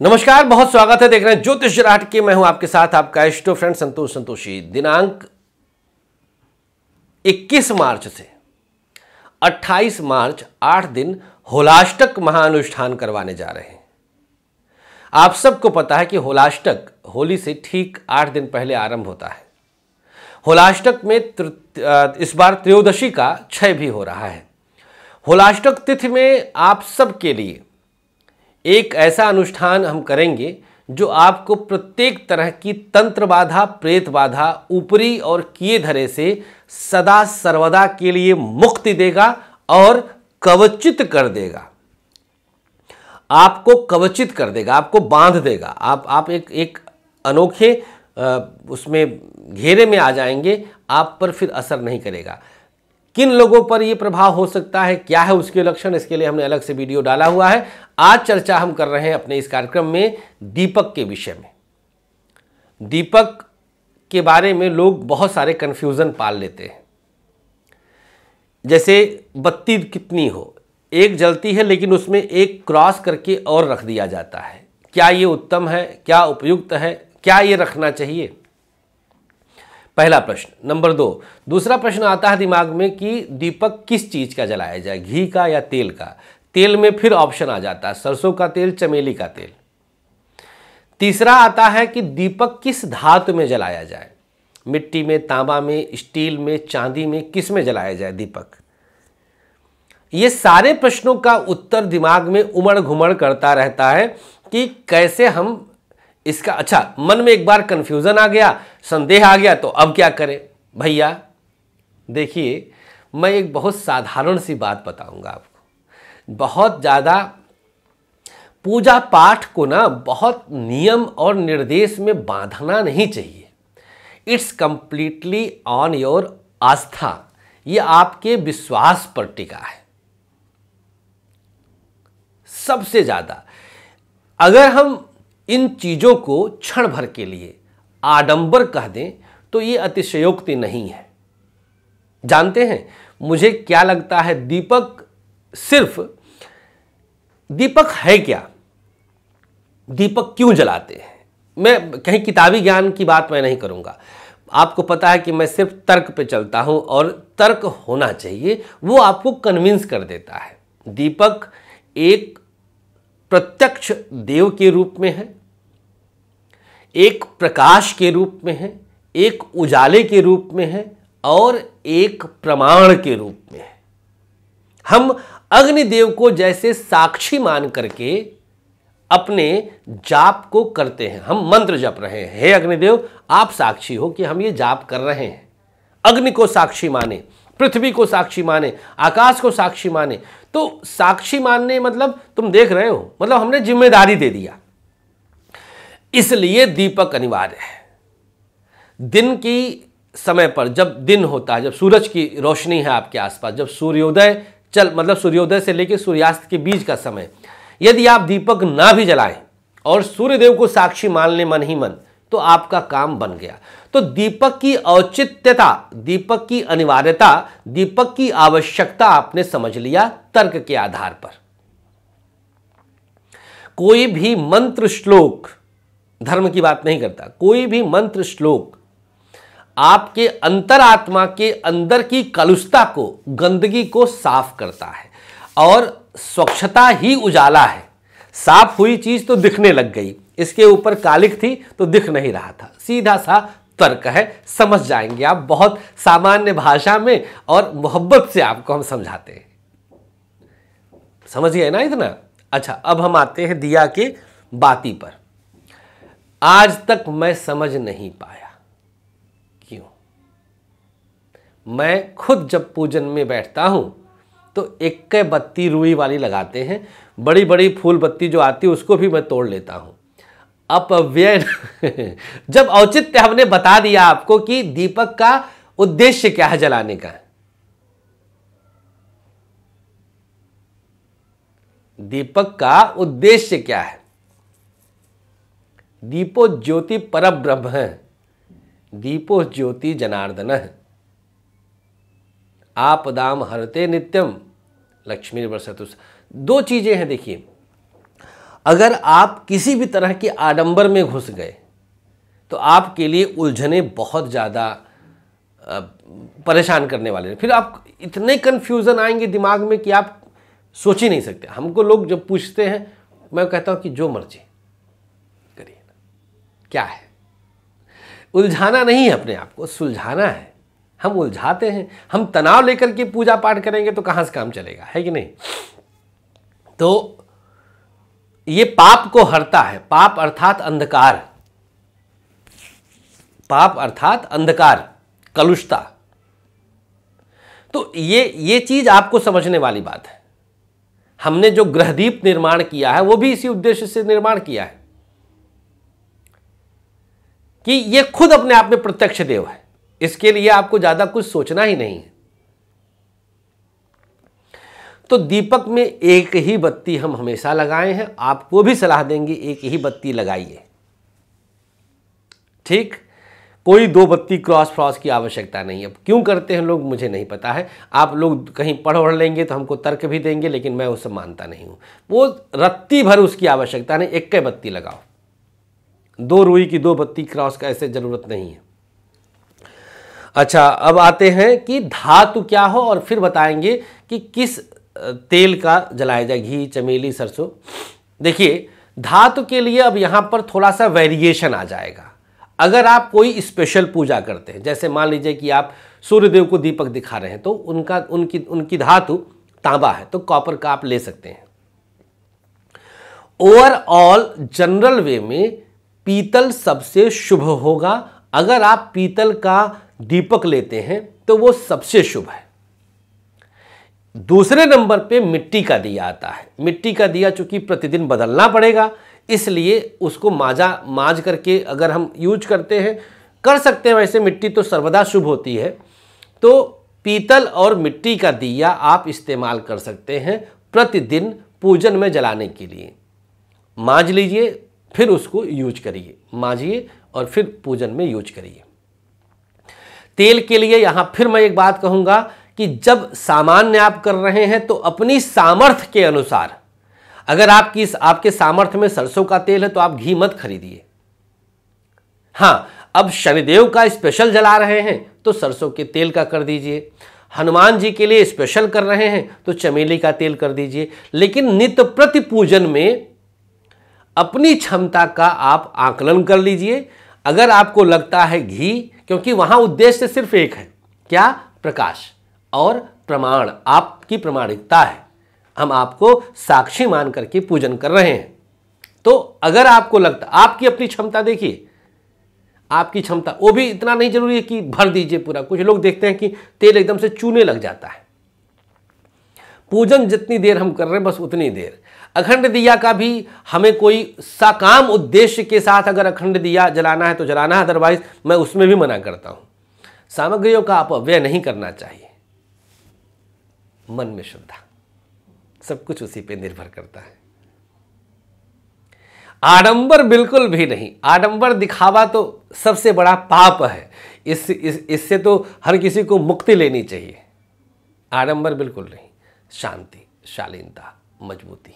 नमस्कार बहुत स्वागत है देख रहे हैं ज्योतिष जराट के मैं हूं आपके साथ आपका एस्टो फ्रेंड संतोष संतोषी दिनांक 21 मार्च से 28 मार्च आठ दिन होलाष्टक महानुष्ठान करवाने जा रहे हैं आप सबको पता है कि होलाष्टक होली से ठीक आठ दिन पहले आरंभ होता है होलाष्टक में इस बार त्रयोदशी का क्षय भी हो रहा है होलाष्टक तिथि में आप सबके लिए एक ऐसा अनुष्ठान हम करेंगे जो आपको प्रत्येक तरह की तंत्र बाधा प्रेत बाधा ऊपरी और किए धरे से सदा सर्वदा के लिए मुक्ति देगा और कवचित कर देगा आपको कवचित कर देगा आपको बांध देगा आप आप एक एक अनोखे उसमें घेरे में आ जाएंगे आप पर फिर असर नहीं करेगा किन लोगों पर ये प्रभाव हो सकता है क्या है उसके लक्षण इसके लिए हमने अलग से वीडियो डाला हुआ है आज चर्चा हम कर रहे हैं अपने इस कार्यक्रम में दीपक के विषय में दीपक के बारे में लोग बहुत सारे कन्फ्यूज़न पाल लेते हैं जैसे बत्ती कितनी हो एक जलती है लेकिन उसमें एक क्रॉस करके और रख दिया जाता है क्या ये उत्तम है क्या उपयुक्त है क्या ये रखना चाहिए पहला प्रश्न नंबर दो दूसरा प्रश्न आता है दिमाग में कि दीपक किस चीज़ का जलाया जाए घी का या तेल का तेल में फिर ऑप्शन आ जाता है सरसों का तेल चमेली का तेल तीसरा आता है कि दीपक किस धातु में जलाया जाए मिट्टी में तांबा में स्टील में चांदी में किस में जलाया जाए दीपक ये सारे प्रश्नों का उत्तर दिमाग में उमड़ घुमड़ करता रहता है कि कैसे हम इसका अच्छा मन में एक बार कंफ्यूजन आ गया संदेह आ गया तो अब क्या करें भैया देखिए मैं एक बहुत साधारण सी बात बताऊंगा आपको बहुत ज़्यादा पूजा पाठ को ना बहुत नियम और निर्देश में बांधना नहीं चाहिए it's completely on your aastha ये आपके विश्वास पर टिका है सबसे ज़्यादा अगर हम इन चीज़ों को क्षण भर के लिए आडंबर कह दें तो ये अतिशयोक्ति नहीं है जानते हैं मुझे क्या लगता है दीपक सिर्फ दीपक है क्या दीपक क्यों जलाते हैं मैं कहीं किताबी ज्ञान की बात मैं नहीं करूंगा आपको पता है कि मैं सिर्फ तर्क पे चलता हूं और तर्क होना चाहिए वो आपको कन्विंस कर देता है दीपक एक प्रत्यक्ष देव के रूप में है एक प्रकाश के रूप में है एक उजाले के रूप में है और एक प्रमाण के रूप में है हम अग्निदेव को जैसे साक्षी मान करके अपने जाप को करते हैं हम मंत्र जप रहे हैं हे अग्निदेव आप साक्षी हो कि हम ये जाप कर रहे हैं अग्नि को साक्षी माने पृथ्वी को साक्षी माने आकाश को साक्षी माने तो साक्षी मानने मतलब तुम देख रहे हो मतलब हमने जिम्मेदारी दे दिया इसलिए दीपक अनिवार्य है दिन की समय पर जब दिन होता है जब सूरज की रोशनी है आपके आसपास जब सूर्योदय चल मतलब सूर्योदय से लेकर सूर्यास्त के बीच का समय यदि आप दीपक ना भी जलाएं और सूर्यदेव को साक्षी मान ले मन ही मन तो आपका काम बन गया तो दीपक की औचित्यता दीपक की अनिवार्यता दीपक की आवश्यकता आपने समझ लिया तर्क के आधार पर कोई भी मंत्र श्लोक धर्म की बात नहीं करता कोई भी मंत्र श्लोक आपके अंतरात्मा के अंदर की कलुषता को गंदगी को साफ करता है और स्वच्छता ही उजाला है साफ हुई चीज तो दिखने लग गई इसके ऊपर कालिक थी तो दिख नहीं रहा था सीधा सा तर्क है समझ जाएंगे आप बहुत सामान्य भाषा में और मोहब्बत से आपको हम समझाते हैं समझिए ना इतना अच्छा अब हम आते हैं दिया के बाती पर आज तक मैं समझ नहीं पाया क्यों मैं खुद जब पूजन में बैठता हूं तो एक बत्ती रुई वाली लगाते हैं बड़ी बड़ी फूल बत्ती जो आती है उसको भी मैं तोड़ लेता हूं अपव्यय जब औचित्य हमने बता दिया आपको कि दीपक का उद्देश्य क्या है जलाने का दीपक का उद्देश्य क्या है दीपो ज्योति पर ब्रह्म है दीपो ज्योति जनार्दन है आप दाम हरते नित्यम लक्ष्मी वर्ष दो चीजें हैं देखिए अगर आप किसी भी तरह के आडंबर में घुस गए तो आपके लिए उलझने बहुत ज़्यादा परेशान करने वाले हैं फिर आप इतने कन्फ्यूज़न आएंगे दिमाग में कि आप सोच ही नहीं सकते हमको लोग जब पूछते हैं मैं कहता हूँ कि जो मर्जी करिए क्या है उलझाना नहीं है अपने आप को सुलझाना है हम उलझाते हैं हम तनाव लेकर के पूजा पाठ करेंगे तो कहाँ से काम चलेगा है कि नहीं तो ये पाप को हरता है पाप अर्थात अंधकार पाप अर्थात अंधकार कलुषता तो ये ये चीज आपको समझने वाली बात है हमने जो ग्रहदीप निर्माण किया है वो भी इसी उद्देश्य से निर्माण किया है कि ये खुद अपने आप में प्रत्यक्ष देव है इसके लिए आपको ज्यादा कुछ सोचना ही नहीं है तो दीपक में एक ही बत्ती हम हमेशा लगाए हैं आपको भी सलाह देंगे एक ही बत्ती लगाइए ठीक कोई दो बत्ती क्रॉस फ्रॉस की आवश्यकता नहीं है क्यों करते हैं लोग मुझे नहीं पता है आप लोग कहीं पढ़ वढ़ लेंगे तो हमको तर्क भी देंगे लेकिन मैं उसे मानता नहीं हूं वो रत्ती भर उसकी आवश्यकता नहीं एक बत्ती लगाओ दो रुई की दो बत्ती क्रॉस का ऐसे ज़रूरत नहीं है अच्छा अब आते हैं कि धातु क्या हो और फिर बताएंगे कि किस तेल का जलाया जाए घी चमेली सरसों देखिए धातु के लिए अब यहाँ पर थोड़ा सा वेरिएशन आ जाएगा अगर आप कोई स्पेशल पूजा करते हैं जैसे मान लीजिए कि आप सूर्यदेव को दीपक दिखा रहे हैं तो उनका उनकी उनकी धातु तांबा है तो कॉपर का आप ले सकते हैं ओवरऑल जनरल वे में पीतल सबसे शुभ होगा अगर आप पीतल का दीपक लेते हैं तो वो सबसे शुभ है दूसरे नंबर पे मिट्टी का दिया आता है मिट्टी का दिया चूंकि प्रतिदिन बदलना पड़ेगा इसलिए उसको माजा माज करके अगर हम यूज करते हैं कर सकते हैं वैसे मिट्टी तो सर्वदा शुभ होती है तो पीतल और मिट्टी का दिया आप इस्तेमाल कर सकते हैं प्रतिदिन पूजन में जलाने के लिए माज लीजिए फिर उसको यूज करिए माजिए और फिर पूजन में यूज करिए तेल के लिए यहाँ फिर मैं एक बात कहूँगा कि जब सामान्य आप कर रहे हैं तो अपनी सामर्थ्य के अनुसार अगर आपकी आपके सामर्थ्य में सरसों का तेल है तो आप घी मत खरीदिए हां अब शनिदेव का स्पेशल जला रहे हैं तो सरसों के तेल का कर दीजिए हनुमान जी के लिए स्पेशल कर रहे हैं तो चमेली का तेल कर दीजिए लेकिन नित्य प्रति पूजन में अपनी क्षमता का आप आकलन कर लीजिए अगर आपको लगता है घी क्योंकि वहां उद्देश्य सिर्फ एक है क्या प्रकाश और प्रमाण आपकी प्रमाणिकता है हम आपको साक्षी मान करके पूजन कर रहे हैं तो अगर आपको लगता आपकी अपनी क्षमता देखिए आपकी क्षमता वो भी इतना नहीं जरूरी है कि भर दीजिए पूरा कुछ लोग देखते हैं कि तेल एकदम से चूने लग जाता है पूजन जितनी देर हम कर रहे हैं बस उतनी देर अखंड दिया का भी हमें कोई साकाम उद्देश्य के साथ अगर अखंड दिया जलाना है तो जलाना है अदरवाइज मैं उसमें भी मना करता हूं सामग्रियों का अपव्यय नहीं करना चाहिए मन में श्रद्धा सब कुछ उसी पे निर्भर करता है आडंबर बिल्कुल भी नहीं आडंबर दिखावा तो सबसे बड़ा पाप है इस इससे इस तो हर किसी को मुक्ति लेनी चाहिए आडंबर बिल्कुल नहीं शांति शालीनता मजबूती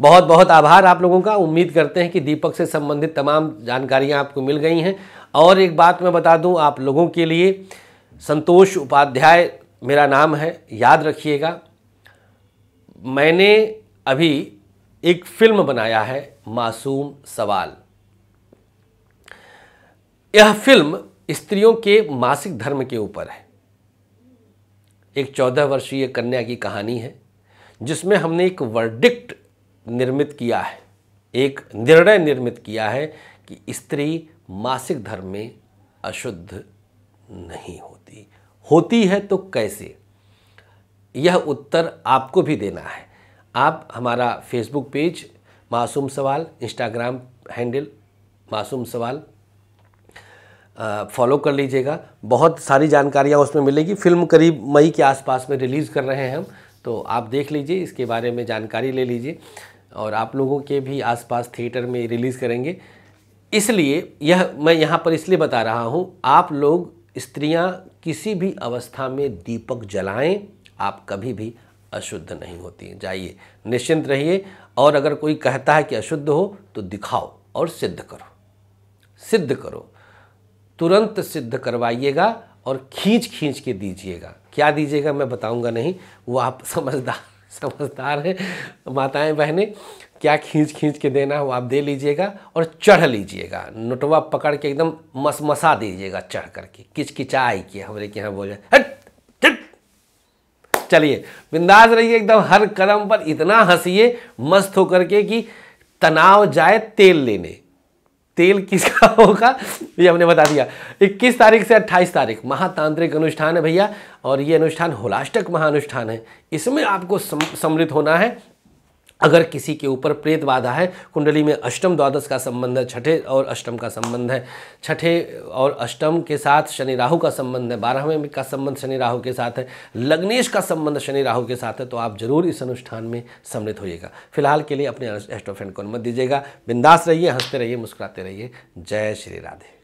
बहुत बहुत आभार आप लोगों का उम्मीद करते हैं कि दीपक से संबंधित तमाम जानकारियां आपको मिल गई हैं और एक बात मैं बता दूं आप लोगों के लिए संतोष उपाध्याय मेरा नाम है याद रखिएगा मैंने अभी एक फिल्म बनाया है मासूम सवाल यह फिल्म स्त्रियों के मासिक धर्म के ऊपर है एक चौदह वर्षीय कन्या की कहानी है जिसमें हमने एक वर्डिक्ट निर्मित किया है एक निर्णय निर्मित किया है कि स्त्री मासिक धर्म में अशुद्ध नहीं होती होती है तो कैसे यह उत्तर आपको भी देना है आप हमारा फेसबुक पेज मासूम सवाल इंस्टाग्राम हैंडल मासूम सवाल फॉलो कर लीजिएगा बहुत सारी जानकारियाँ उसमें मिलेगी फिल्म करीब मई के आसपास में रिलीज़ कर रहे हैं हम तो आप देख लीजिए इसके बारे में जानकारी ले लीजिए और आप लोगों के भी आसपास थिएटर में रिलीज़ करेंगे इसलिए यह मैं यहाँ पर इसलिए बता रहा हूँ आप लोग स्त्रियां किसी भी अवस्था में दीपक जलाएं आप कभी भी अशुद्ध नहीं होती हैं जाइए निश्चिंत रहिए और अगर कोई कहता है कि अशुद्ध हो तो दिखाओ और सिद्ध करो सिद्ध करो तुरंत सिद्ध करवाइएगा और खींच खींच के दीजिएगा क्या दीजिएगा मैं बताऊंगा नहीं वो आप समझदार समझदार हैं माताएं बहनें क्या खींच खींच के देना हो आप दे लीजिएगा और चढ़ लीजिएगा नोटवा पकड़ के एकदम मस मसा दीजिएगा चढ़ करके किचकिचाई के हमारे के यहाँ बोले चलिए बिंदास रहिए एकदम हर कदम पर इतना हंसीए मस्त होकर के कि तनाव जाए तेल लेने तेल किसका होगा ये हमने बता दिया 21 तारीख से 28 तारीख महातांत्रिक अनुष्ठान है भैया और ये अनुष्ठान होलाष्टक महानुष्ठान है इसमें आपको सम्मिलित होना है अगर किसी के ऊपर प्रेत बाधा है कुंडली में अष्टम द्वादश का संबंध है छठे और अष्टम का संबंध है छठे और अष्टम के साथ शनि राहु का संबंध है बारहवें का संबंध शनि राहु के साथ है लग्नेश का संबंध शनि राहु के साथ है तो आप जरूर इस अनुष्ठान में सम्मिलित होइएगा फिलहाल के लिए अपने फ्रेंड को अनुमत दीजिएगा बिंदास रहिए हंसते रहिए मुस्कुराते रहिए जय श्री राधे